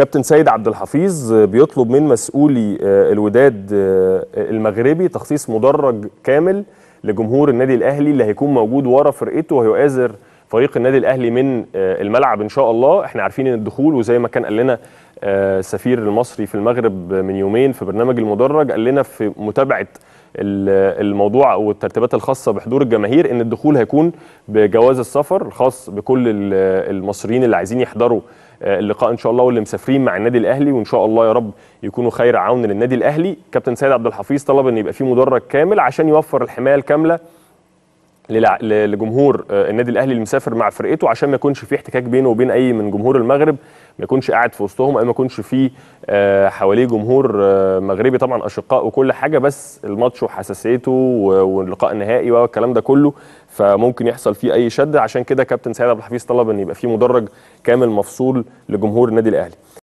كابتن سيد عبد الحفيظ بيطلب من مسؤولي آه، الوداد آه، آه، المغربي تخصيص مدرج كامل لجمهور النادي الاهلي اللي هيكون موجود ورا فرقته وهيؤازر فريق النادي الاهلي من الملعب ان شاء الله احنا عارفين ان الدخول وزي ما كان قال لنا سفير المصري في المغرب من يومين في برنامج المدرج قال لنا في متابعه الموضوع او الترتيبات الخاصه بحضور الجماهير ان الدخول هيكون بجواز السفر الخاص بكل المصريين اللي عايزين يحضروا آه، اللقاء ان شاء الله واللي مسافرين مع النادي الاهلي وان شاء الله يا رب يكونوا خير عون للنادي الاهلي كابتن سيد عبد الحفيظ طلب ان يبقى فيه مدرج كامل عشان يوفر الحمايه الكامله لجمهور آه، النادي الاهلي المسافر مع فرقته عشان ما يكونش في احتكاك بينه وبين اي من جمهور المغرب ما يكونش قاعد في وسطهم او ما يكونش فيه آه، حواليه جمهور آه، مغربي طبعا اشقاء وكل حاجه بس الماتش وحساسيته واللقاء النهائي والكلام ده كله فممكن يحصل فيه اي شد عشان كده كابتن سعيد عبد الحفيظ طلب ان يبقى فيه مدرج كامل مفصول لجمهور النادي الاهلي